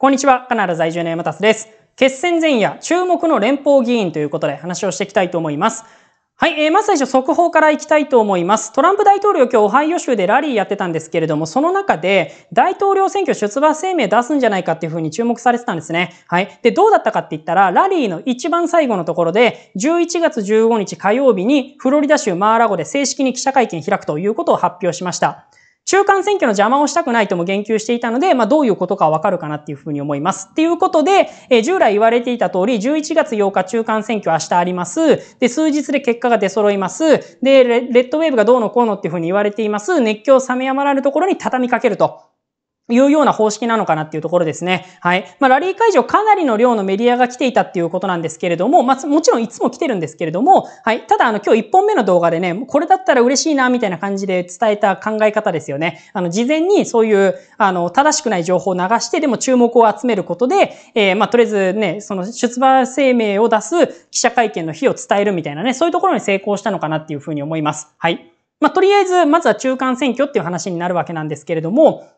こんにちは、カナダ在住の山田です。決戦前夜、注目の連邦議員ということで話をしていきたいと思います。はい、えー、まず最初、速報からいきたいと思います。トランプ大統領、今日、オハイオ州でラリーやってたんですけれども、その中で、大統領選挙出馬声明出すんじゃないかっていうふうに注目されてたんですね。はい。で、どうだったかって言ったら、ラリーの一番最後のところで、11月15日火曜日に、フロリダ州マーラゴで正式に記者会見開くということを発表しました。中間選挙の邪魔をしたくないとも言及していたので、まあ、どういうことかわかるかなっていうふうに思います。っていうことで、えー、従来言われていた通り、11月8日中間選挙明日あります。で、数日で結果が出揃います。でレ、レッドウェーブがどうのこうのっていうふうに言われています。熱狂冷めやまらぬところに畳みかけると。いうような方式なのかなっていうところですね。はい。まあ、ラリー会場かなりの量のメディアが来ていたっていうことなんですけれども、まあ、もちろんいつも来てるんですけれども、はい。ただ、あの、今日1本目の動画でね、これだったら嬉しいな、みたいな感じで伝えた考え方ですよね。あの、事前にそういう、あの、正しくない情報を流して、でも注目を集めることで、えー、まあ、とりあえずね、その出馬声明を出す記者会見の日を伝えるみたいなね、そういうところに成功したのかなっていうふうに思います。はい。まあ、とりあえず、まずは中間選挙っていう話になるわけなんですけれども、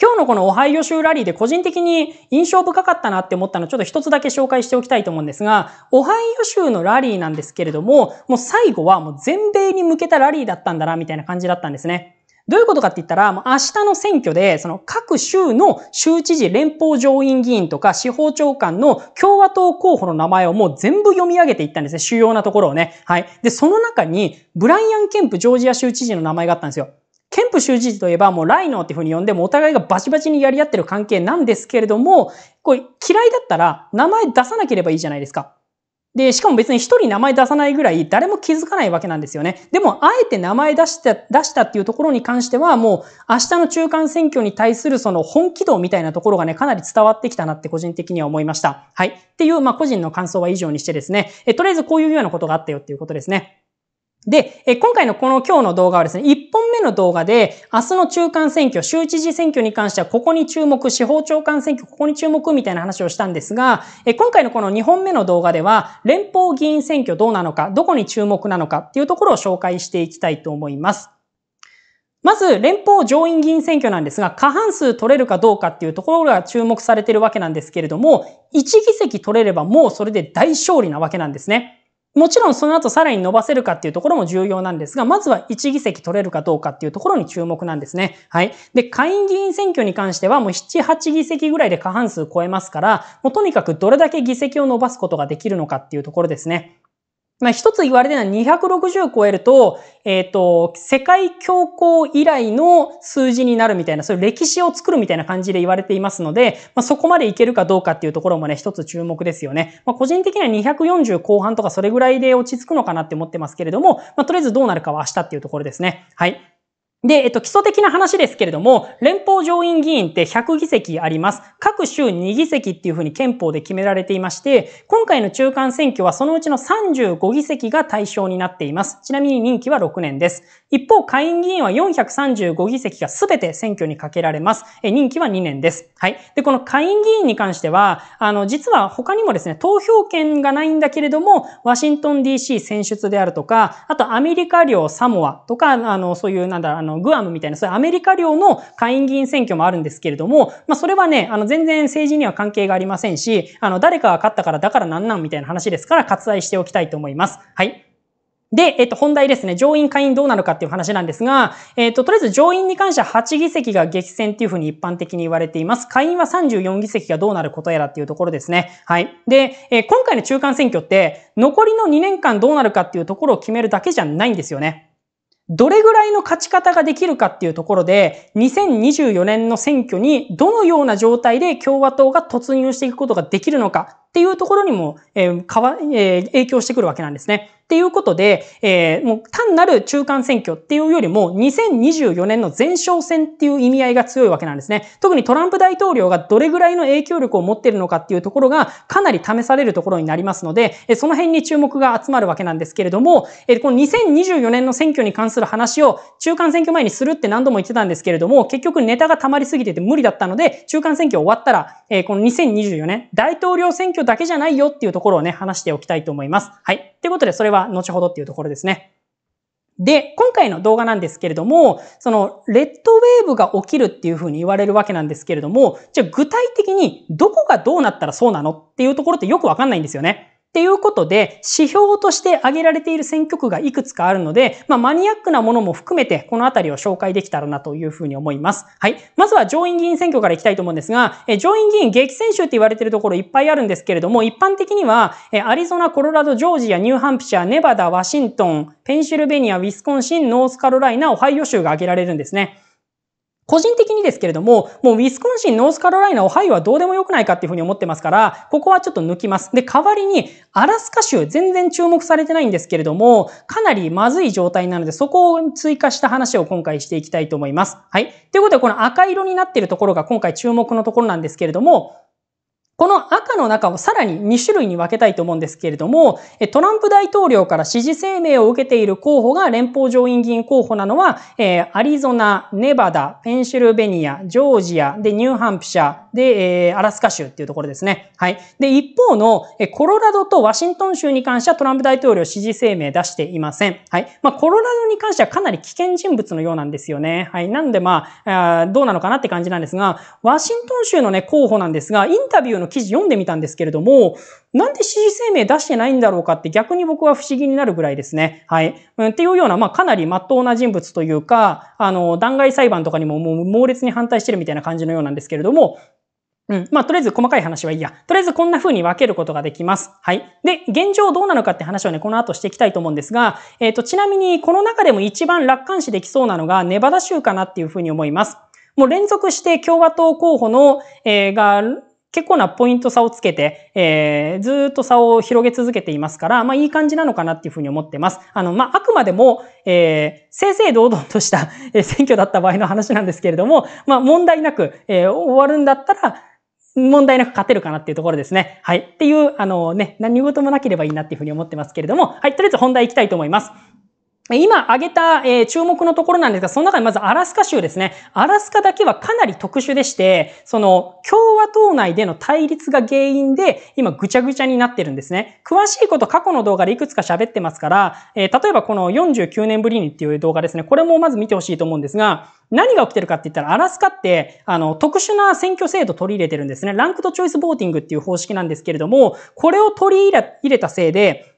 今日のこのオハイオ州ラリーで個人的に印象深かったなって思ったのちょっと一つだけ紹介しておきたいと思うんですが、オハイオ州のラリーなんですけれども、もう最後はもう全米に向けたラリーだったんだな、みたいな感じだったんですね。どういうことかって言ったら、もう明日の選挙で、その各州の州知事、連邦上院議員とか司法長官の共和党候補の名前をもう全部読み上げていったんですね。主要なところをね。はい。で、その中に、ブライアン・ケンプジョージア州知事の名前があったんですよ。ケンプ州知事といえばもうライノーっていうふうに呼んでもお互いがバチバチにやり合ってる関係なんですけれども、これ嫌いだったら名前出さなければいいじゃないですか。で、しかも別に一人名前出さないぐらい誰も気づかないわけなんですよね。でも、あえて名前出した、出したっていうところに関しては、もう明日の中間選挙に対するその本気度みたいなところがね、かなり伝わってきたなって個人的には思いました。はい。っていう、まあ、個人の感想は以上にしてですね、えとりあえずこういうようなことがあったよっていうことですね。で、え今回のこの今日の動画はですね、1本目の動画で、明日の中間選挙、州知事選挙に関してはここに注目、司法長官選挙ここに注目みたいな話をしたんですが、え今回のこの2本目の動画では、連邦議員選挙どうなのか、どこに注目なのかっていうところを紹介していきたいと思います。まず、連邦上院議員選挙なんですが、過半数取れるかどうかっていうところが注目されてるわけなんですけれども、1議席取れればもうそれで大勝利なわけなんですね。もちろんその後さらに伸ばせるかっていうところも重要なんですが、まずは1議席取れるかどうかっていうところに注目なんですね。はい。で、下院議員選挙に関してはもう7、8議席ぐらいで過半数超えますから、もうとにかくどれだけ議席を伸ばすことができるのかっていうところですね。まあ、一つ言われてるのは260超えると、えっ、ー、と、世界恐慌以来の数字になるみたいな、そういう歴史を作るみたいな感じで言われていますので、まあ、そこまでいけるかどうかっていうところもね、一つ注目ですよね。まあ、個人的には240後半とかそれぐらいで落ち着くのかなって思ってますけれども、まあ、とりあえずどうなるかは明日っていうところですね。はい。で、えっと、基礎的な話ですけれども、連邦上院議員って100議席あります。各州2議席っていうふうに憲法で決められていまして、今回の中間選挙はそのうちの35議席が対象になっています。ちなみに任期は6年です。一方、下院議員は435議席が全て選挙にかけられます。え、任期は2年です。はい。で、この下院議員に関しては、あの、実は他にもですね、投票権がないんだけれども、ワシントン DC 選出であるとか、あとアメリカ領サモアとか、あの、そういう、なんだ、あのの、グアムみたいな、そういうアメリカ領の下院議員選挙もあるんですけれども、まあ、それはね、あの、全然政治には関係がありませんし、あの、誰かが勝ったからだからなんなんみたいな話ですから、割愛しておきたいと思います。はい。で、えっと、本題ですね。上院下院どうなるかっていう話なんですが、えっと、とりあえず上院に関しては8議席が激戦っていうふうに一般的に言われています。下院は34議席がどうなることやらっていうところですね。はい。で、えー、今回の中間選挙って、残りの2年間どうなるかっていうところを決めるだけじゃないんですよね。どれぐらいの勝ち方ができるかっていうところで、2024年の選挙にどのような状態で共和党が突入していくことができるのかっていうところにも、えーかわえー、影響してくるわけなんですね。っていうことで、えー、もう単なる中間選挙っていうよりも2024年の前哨戦っていう意味合いが強いわけなんですね。特にトランプ大統領がどれぐらいの影響力を持っているのかっていうところがかなり試されるところになりますので、えー、その辺に注目が集まるわけなんですけれども、えー、この2024年の選挙に関する話を中間選挙前にするって何度も言ってたんですけれども、結局ネタが溜まりすぎてて無理だったので、中間選挙終わったら、えー、この2024年大統領選挙教だけじゃないよっていうところをね、話しておきたいと思います。はい。ということで、それは後ほどっていうところですね。で、今回の動画なんですけれども、その、レッドウェーブが起きるっていうふうに言われるわけなんですけれども、じゃあ具体的にどこがどうなったらそうなのっていうところってよくわかんないんですよね。っていうことで、指標として挙げられている選挙区がいくつかあるので、まあ、マニアックなものも含めて、このあたりを紹介できたらなというふうに思います。はい。まずは上院議員選挙からいきたいと思うんですが、え上院議員激戦州って言われてるところいっぱいあるんですけれども、一般的には、えアリゾナ、コロラド、ジョージア、ニューハンプシャー、ネバダ、ワシントン、ペンシルベニア、ウィスコンシン、ノースカロライナ、オハイオ州が挙げられるんですね。個人的にですけれども、もうウィスコンシン、ノースカロライナ、オハイオはどうでもよくないかっていうふうに思ってますから、ここはちょっと抜きます。で、代わりに、アラスカ州、全然注目されてないんですけれども、かなりまずい状態なので、そこを追加した話を今回していきたいと思います。はい。ということで、この赤色になっているところが今回注目のところなんですけれども、この赤の中をさらに2種類に分けたいと思うんですけれども、トランプ大統領から支持声明を受けている候補が連邦上院議員候補なのは、アリゾナ、ネバダ、ペンシルベニア、ジョージア、で、ニューハンプシャー、で、アラスカ州っていうところですね。はい。で、一方の、コロラドとワシントン州に関してはトランプ大統領支持声明出していません。はい。まあ、コロラドに関してはかなり危険人物のようなんですよね。はい。なんでまあ、あどうなのかなって感じなんですが、ワシントン州のね、候補なんですが、インタビューの記事読んでみたんですけれども、なんで支持声明出してないんだろうかって逆に僕は不思議になるぐらいですね。はい。うん、っていうような、まあ、かなり真っ当な人物というか、あの、弾劾裁判とかにももう猛烈に反対してるみたいな感じのようなんですけれども、うん。まあ、とりあえず細かい話はいいや。とりあえずこんな風に分けることができます。はい。で、現状どうなのかって話をね、この後していきたいと思うんですが、えっ、ー、と、ちなみに、この中でも一番楽観視できそうなのが、ネバダ州かなっていう風に思います。もう連続して共和党候補の、えー、が、結構なポイント差をつけて、えー、ずっと差を広げ続けていますから、まあいい感じなのかなっていうふうに思ってます。あの、まああくまでも、えー、正々堂々とした、え選挙だった場合の話なんですけれども、まあ問題なく、えー、終わるんだったら、問題なく勝てるかなっていうところですね。はい。っていう、あのね、何事もなければいいなっていうふうに思ってますけれども、はい。とりあえず本題いきたいと思います。今挙げた、注目のところなんですが、その中にまずアラスカ州ですね。アラスカだけはかなり特殊でして、その共和党内での対立が原因で今ぐちゃぐちゃになってるんですね。詳しいこと過去の動画でいくつか喋ってますから、例えばこの49年ぶりにっていう動画ですね。これもまず見てほしいと思うんですが、何が起きてるかって言ったら、アラスカって、あの、特殊な選挙制度取り入れてるんですね。ランクとチョイスボーティングっていう方式なんですけれども、これを取り入れたせいで、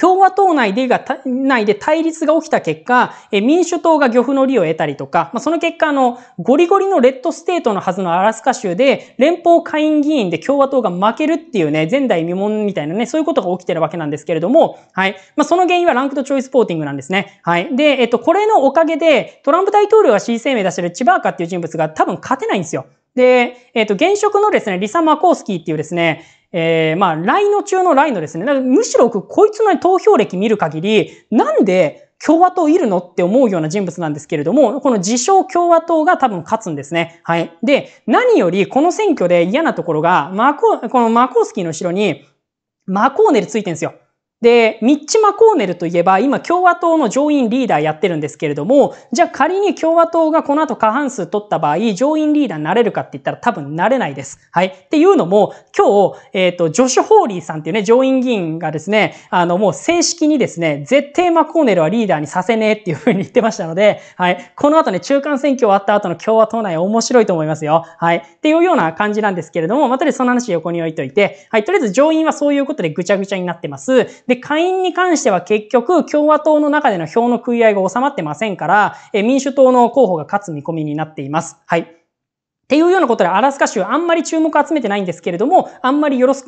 共和党内でが、内で対立が起きた結果、民主党が漁夫の利を得たりとか、その結果、あの、ゴリゴリのレッドステートのはずのアラスカ州で、連邦下院議員で共和党が負けるっていうね、前代未聞みたいなね、そういうことが起きてるわけなんですけれども、はい。まあ、その原因はランクドチョイスポーティングなんですね。はい。で、えっと、これのおかげで、トランプ大統領が C 生声明出してるチバーカっていう人物が多分勝てないんですよ。で、えっと、現職のですね、リサ・マコースキーっていうですね、えー、まあ、イノ中のライのですね。むしろこいつの投票歴見る限り、なんで共和党いるのって思うような人物なんですけれども、この自称共和党が多分勝つんですね。はい。で、何よりこの選挙で嫌なところが、マコ、このマコースキーの後ろに、マコーネルついてるんですよ。で、ミッチ・マコーネルといえば、今共和党の上院リーダーやってるんですけれども、じゃあ仮に共和党がこの後過半数取った場合、上院リーダーになれるかって言ったら多分なれないです。はい。っていうのも、今日、えっ、ー、と、ジョシュ・ホーリーさんっていうね、上院議員がですね、あの、もう正式にですね、絶対マコーネルはリーダーにさせねえっていうふうに言ってましたので、はい。この後ね、中間選挙終わった後の共和党内面白いと思いますよ。はい。っていうような感じなんですけれども、またとりあえずその話横に置いといて、はい。とりあえず上院はそういうことでぐちゃぐちゃになってます。で、下院に関しては結局、共和党の中での票の食い合いが収まってませんから、え民主党の候補が勝つ見込みになっています。はい。っていうようなことで、アラスカ州、あんまり注目を集めてないんですけれども、あんまりよろし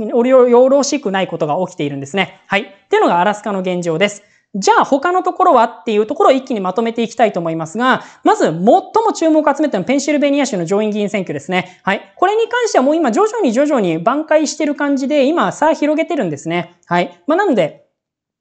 くないことが起きているんですね。はい。っていうのがアラスカの現状です。じゃあ他のところはっていうところを一気にまとめていきたいと思いますが、まず最も注目を集めたのはペンシルベニア州の上院議員選挙ですね。はい。これに関してはもう今徐々に徐々に挽回してる感じで、今差広げてるんですね。はい。まあ、なので、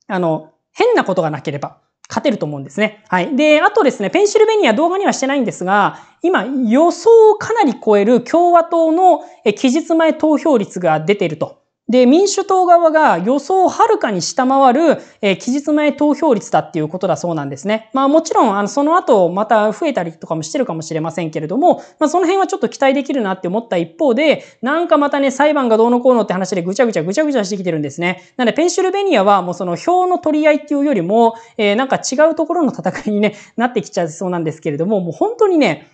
あの、変なことがなければ。勝てると思うんですね。はい。で、あとですね、ペンシルベニア動画にはしてないんですが、今予想をかなり超える共和党の期日前投票率が出ていると。で、民主党側が予想をはるかに下回る、えー、期日前投票率だっていうことだそうなんですね。まあもちろん、あの、その後、また増えたりとかもしてるかもしれませんけれども、まあその辺はちょっと期待できるなって思った一方で、なんかまたね、裁判がどうのこうのって話でぐちゃぐちゃぐちゃぐちゃしてきてるんですね。なので、ペンシルベニアはもうその票の取り合いっていうよりも、えー、なんか違うところの戦いにね、なってきちゃいそうなんですけれども、もう本当にね、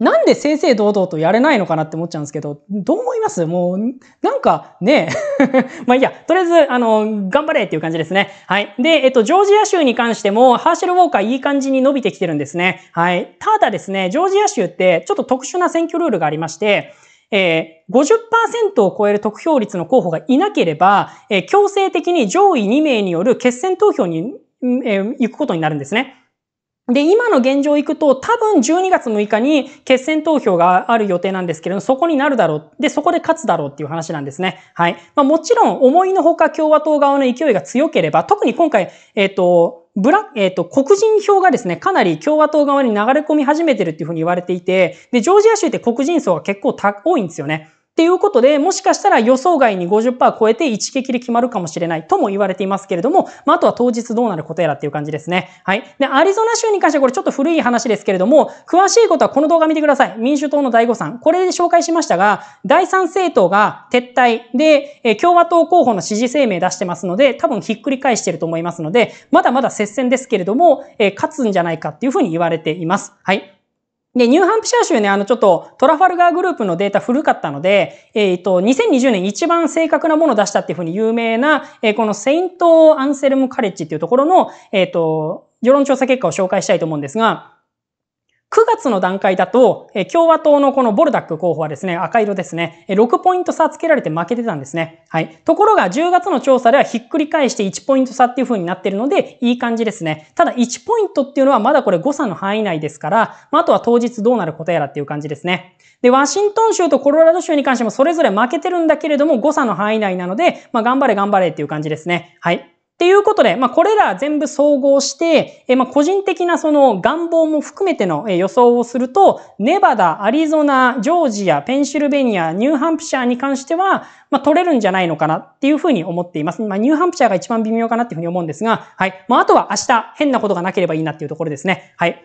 なんで正々堂々とやれないのかなって思っちゃうんですけど、どう思いますもう、なんかね、まあいいや、とりあえず、あの、頑張れっていう感じですね。はい。で、えっと、ジョージア州に関しても、ハーシェルウォーカーいい感じに伸びてきてるんですね。はい。ただですね、ジョージア州ってちょっと特殊な選挙ルールがありまして、えー、50%を超える得票率の候補がいなければ、えー、強制的に上位2名による決選投票に、えー、行くことになるんですね。で、今の現状行くと、多分12月6日に決選投票がある予定なんですけれども、そこになるだろう。で、そこで勝つだろうっていう話なんですね。はい。まあもちろん、思いのほか共和党側の勢いが強ければ、特に今回、えっ、ー、と、ブラえっ、ー、と、黒人票がですね、かなり共和党側に流れ込み始めてるっていうふうに言われていて、で、ジョージア州って黒人層が結構多いんですよね。ていうことで、もしかしたら予想外に50%超えて一撃で決まるかもしれないとも言われていますけれども、まあ、あとは当日どうなることやらっていう感じですね。はい。で、アリゾナ州に関してはこれちょっと古い話ですけれども、詳しいことはこの動画見てください。民主党の第5さん。これで紹介しましたが、第3政党が撤退で、え共和党候補の支持声明出してますので、多分ひっくり返してると思いますので、まだまだ接戦ですけれども、え勝つんじゃないかっていうふうに言われています。はい。で、ニューハンプシャー州ね、あの、ちょっとトラファルガーグループのデータ古かったので、えっ、ー、と、2020年一番正確なものを出したっていうふうに有名な、えー、このセイント・アンセルム・カレッジっていうところの、えっ、ー、と、世論調査結果を紹介したいと思うんですが、9月の段階だと、共和党のこのボルダック候補はですね、赤色ですね、6ポイント差つけられて負けてたんですね。はい。ところが、10月の調査ではひっくり返して1ポイント差っていう風になってるので、いい感じですね。ただ、1ポイントっていうのはまだこれ誤差の範囲内ですから、まあ、とは当日どうなることやらっていう感じですね。で、ワシントン州とコロラド州に関してもそれぞれ負けてるんだけれども、誤差の範囲内なので、まあ、頑張れ頑張れっていう感じですね。はい。ていうことで、まあ、これら全部総合して、えまあ、個人的なその願望も含めての予想をすると、ネバダ、アリゾナ、ジョージア、ペンシルベニア、ニューハンプシャーに関しては、まあ、取れるんじゃないのかなっていうふうに思っています。まあ、ニューハンプシャーが一番微妙かなっていうふうに思うんですが、はい。まあ、あとは明日変なことがなければいいなっていうところですね。はい。っ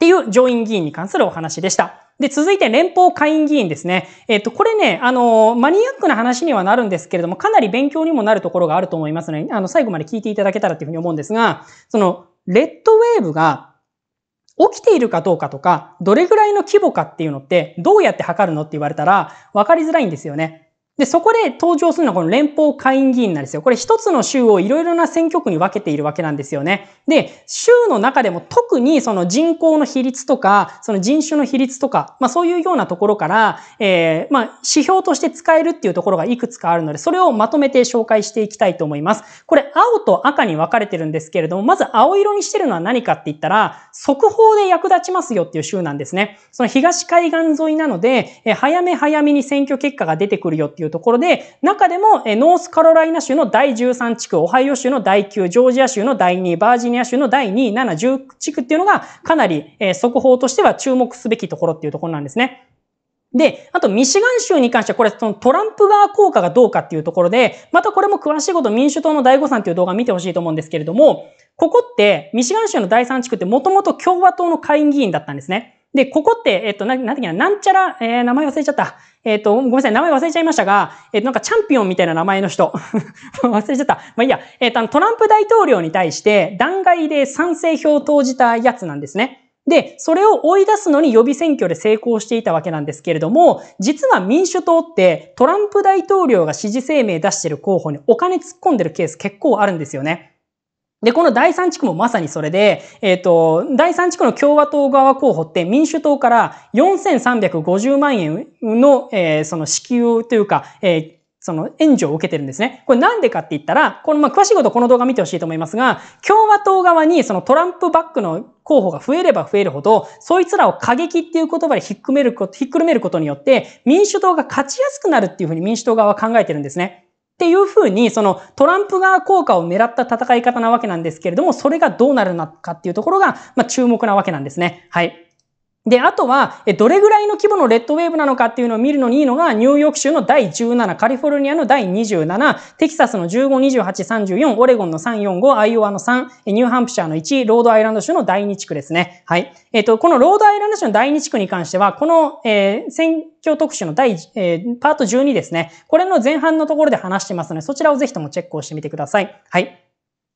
ていう上院議員に関するお話でした。で、続いて連邦下院議員ですね。えっと、これね、あの、マニアックな話にはなるんですけれども、かなり勉強にもなるところがあると思いますので、あの、最後まで聞いていただけたらというふうに思うんですが、その、レッドウェーブが起きているかどうかとか、どれぐらいの規模かっていうのって、どうやって測るのって言われたら、分かりづらいんですよね。で、そこで登場するのはこの連邦下院議員なんですよ。これ一つの州をいろいろな選挙区に分けているわけなんですよね。で、州の中でも特にその人口の比率とか、その人種の比率とか、まあそういうようなところから、えー、まあ指標として使えるっていうところがいくつかあるので、それをまとめて紹介していきたいと思います。これ青と赤に分かれてるんですけれども、まず青色にしてるのは何かって言ったら、速報で役立ちますよっていう州なんですね。その東海岸沿いなので、え早め早めに選挙結果が出てくるよっていういうところで、中でも、えノースカロライナ州の第13地区、オハイオ州の第9、ジョージア州の第2、バージニア州の第2、7、10地区っていうのが、かなり、え速報としては注目すべきところっていうところなんですね。で、あと、ミシガン州に関しては、これ、そのトランプ側効果がどうかっていうところで、またこれも詳しいこと、民主党の第5さんっていう動画見てほしいと思うんですけれども、ここって、ミシガン州の第3地区って、もともと共和党の下院議員だったんですね。で、ここって、えっと、な、なんていうの、なんちゃら、えー、名前忘れちゃった。えっ、ー、と、ごめんなさい、名前忘れちゃいましたが、えっ、ー、と、なんかチャンピオンみたいな名前の人。忘れちゃった。まあいいや。えっ、ー、と、トランプ大統領に対して弾劾で賛成票を投じたやつなんですね。で、それを追い出すのに予備選挙で成功していたわけなんですけれども、実は民主党ってトランプ大統領が支持声明出してる候補にお金突っ込んでるケース結構あるんですよね。で、この第3地区もまさにそれで、えっ、ー、と、第3地区の共和党側候補って民主党から4350万円の、えー、その支給というか、えーその援助を受けてるんですね。これなんでかって言ったら、このまあ詳しいことこの動画見てほしいと思いますが、共和党側にそのトランプバックの候補が増えれば増えるほど、そいつらを過激っていう言葉でひっくめること、ひっくるめることによって、民主党が勝ちやすくなるっていうふうに民主党側は考えてるんですね。っていうふうに、そのトランプ側効果を狙った戦い方なわけなんですけれども、それがどうなるのかっていうところが、まあ、注目なわけなんですね。はい。で、あとは、どれぐらいの規模のレッドウェーブなのかっていうのを見るのにいいのが、ニューヨーク州の第17、カリフォルニアの第27、テキサスの15、28、34、オレゴンの3、4、5、アイオワの3、ニューハンプシャーの1、ロードアイランド州の第2地区ですね。はい。えっ、と、このロードアイランド州の第2地区に関しては、この、えー、選挙特集の第、えー、パート12ですね。これの前半のところで話してますので、そちらをぜひともチェックをしてみてください。はい。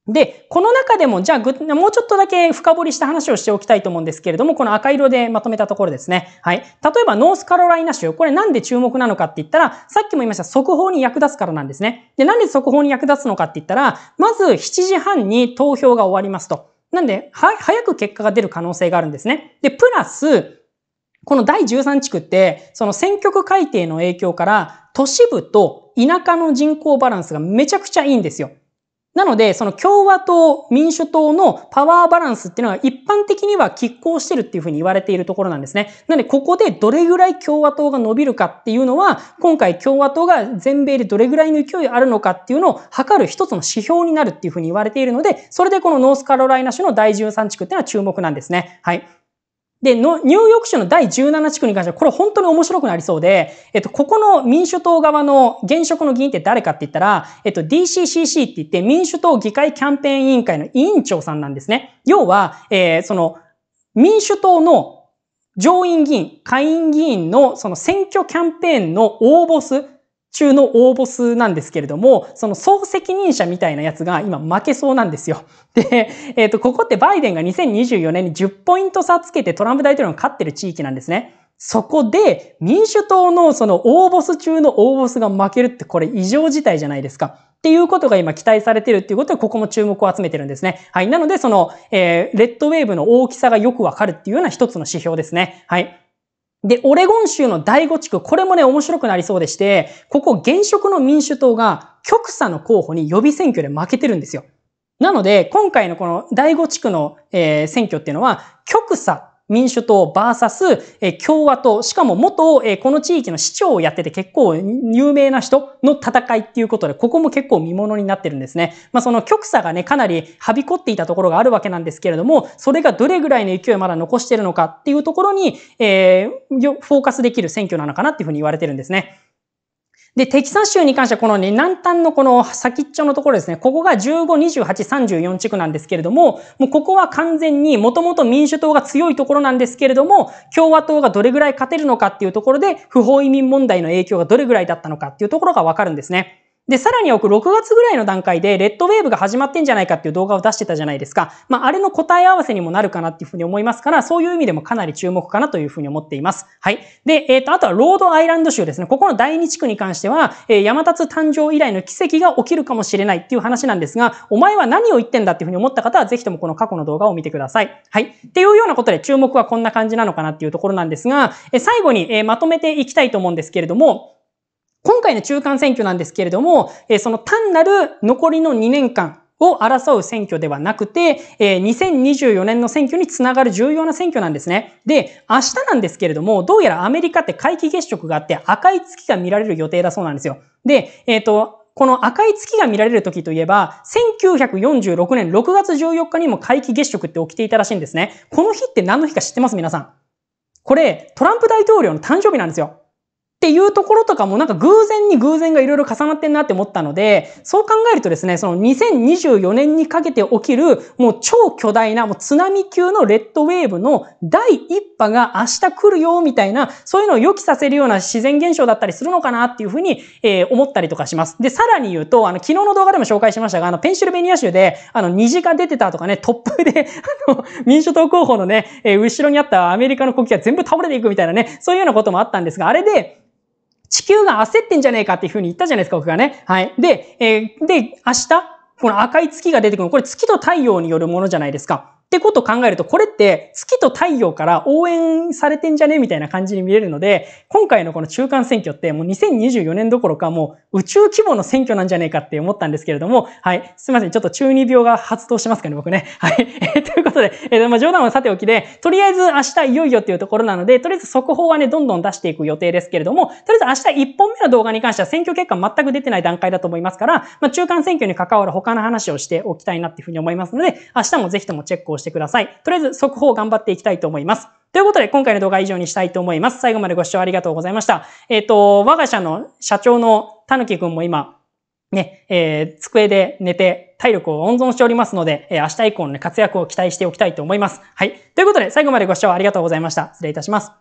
で、この中でも、じゃあ、もうちょっとだけ深掘りした話をしておきたいと思うんですけれども、この赤色でまとめたところですね。はい。例えば、ノースカロライナ州、これなんで注目なのかって言ったら、さっきも言いました、速報に役立つからなんですね。で、なんで速報に役立つのかって言ったら、まず7時半に投票が終わりますと。なんで、は、早く結果が出る可能性があるんですね。で、プラス、この第13地区って、その選挙区改定の影響から、都市部と田舎の人口バランスがめちゃくちゃいいんですよ。なので、その共和党、民主党のパワーバランスっていうのは一般的には拮抗してるっていうふうに言われているところなんですね。なので、ここでどれぐらい共和党が伸びるかっていうのは、今回共和党が全米でどれぐらいの勢いあるのかっていうのを測る一つの指標になるっていうふうに言われているので、それでこのノースカロライナ州の第13地区っていうのは注目なんですね。はい。で、のニューヨーク州の第17地区に関しては、これ本当に面白くなりそうで、えっと、ここの民主党側の現職の議員って誰かって言ったら、えっと、DCCC って言って民主党議会キャンペーン委員会の委員長さんなんですね。要は、えー、その、民主党の上院議員、下院議員のその選挙キャンペーンの応募数、中の応募数なんですけれども、その総責任者みたいなやつが今負けそうなんですよ。で、えっ、ー、と、ここってバイデンが2024年に10ポイント差つけてトランプ大統領が勝ってる地域なんですね。そこで民主党のその応ボス中の応ボスが負けるってこれ異常事態じゃないですか。っていうことが今期待されてるっていうことでここも注目を集めてるんですね。はい。なのでその、えー、レッドウェーブの大きさがよくわかるっていうような一つの指標ですね。はい。で、オレゴン州の第五地区、これもね、面白くなりそうでして、ここ現職の民主党が極左の候補に予備選挙で負けてるんですよ。なので、今回のこの第五地区の、え選挙っていうのは、極左民主党 VS 共和党、しかも元この地域の市長をやってて結構有名な人の戦いっていうことで、ここも結構見ものになってるんですね。まあその極左がね、かなりはびこっていたところがあるわけなんですけれども、それがどれぐらいの勢いまだ残してるのかっていうところに、えー、フォーカスできる選挙なのかなっていうふうに言われてるんですね。で、テキサス州に関してはこのね、南端のこの先っちょのところですね、ここが15、28、34地区なんですけれども、もうここは完全にもともと民主党が強いところなんですけれども、共和党がどれぐらい勝てるのかっていうところで、不法移民問題の影響がどれぐらいだったのかっていうところがわかるんですね。で、さらに奥、6月ぐらいの段階で、レッドウェーブが始まってんじゃないかっていう動画を出してたじゃないですか。まあ、あれの答え合わせにもなるかなっていうふうに思いますから、そういう意味でもかなり注目かなというふうに思っています。はい。で、えっ、ー、と、あとはロードアイランド州ですね。ここの第2地区に関しては、えー、山立誕生以来の奇跡が起きるかもしれないっていう話なんですが、お前は何を言ってんだっていうふうに思った方は、ぜひともこの過去の動画を見てください。はい。っていうようなことで、注目はこんな感じなのかなっていうところなんですが、えー、最後に、えまとめていきたいと思うんですけれども、今回の中間選挙なんですけれども、えその単なる残りの2年間、を争う選挙ではなくて、え2024年の選挙につながる重要な選挙なんですね。で、明日なんですけれども、どうやらアメリカって皆既月食があって赤い月が見られる予定だそうなんですよ。で、えっ、ー、と、この赤い月が見られる時といえば、1946年6月14日にも皆既月食って起きていたらしいんですね。この日って何の日か知ってます皆さん。これ、トランプ大統領の誕生日なんですよ。っていうところとかもなんか偶然に偶然がいろいろ重なってんなって思ったので、そう考えるとですね、その2024年にかけて起きるもう超巨大なもう津波級のレッドウェーブの第一波が明日来るよみたいな、そういうのを予期させるような自然現象だったりするのかなっていうふうに、えー、思ったりとかします。で、さらに言うと、あの、昨日の動画でも紹介しましたが、あの、ペンシルベニア州で、あの、虹が出てたとかね、突風で あの、民主党候補のね、えー、後ろにあったアメリカの国旗が全部倒れていくみたいなね、そういうようなこともあったんですが、あれで、地球が焦ってんじゃねえかっていうふうに言ったじゃないですか、僕がね。はい。で、えー、で、明日、この赤い月が出てくるの、これ月と太陽によるものじゃないですか。ってことを考えると、これって月と太陽から応援されてんじゃねみたいな感じに見れるので、今回のこの中間選挙ってもう2024年どころかもう宇宙規模の選挙なんじゃねえかって思ったんですけれども、はい。すいません。ちょっと中二病が発動しますかね、僕ね。はい。ということで、えー、まあ冗談はさておきで、とりあえず明日いよいよっていうところなので、とりあえず速報はね、どんどん出していく予定ですけれども、とりあえず明日1本目の動画に関しては選挙結果全く出てない段階だと思いますから、まあ中間選挙に関わる他の話をしておきたいなっていうふうに思いますので、明日もぜひともチェックを報してください。とりあえず速報頑張っていきたいと思います。ということで、今回の動画は以上にしたいと思います。最後までご視聴ありがとうございました。えっ、ー、と、我が社の社長のたぬきくんも今、ね、えー、机で寝て体力を温存しておりますので、えー、明日以降の、ね、活躍を期待しておきたいと思います。はい。ということで、最後までご視聴ありがとうございました。失礼いたします。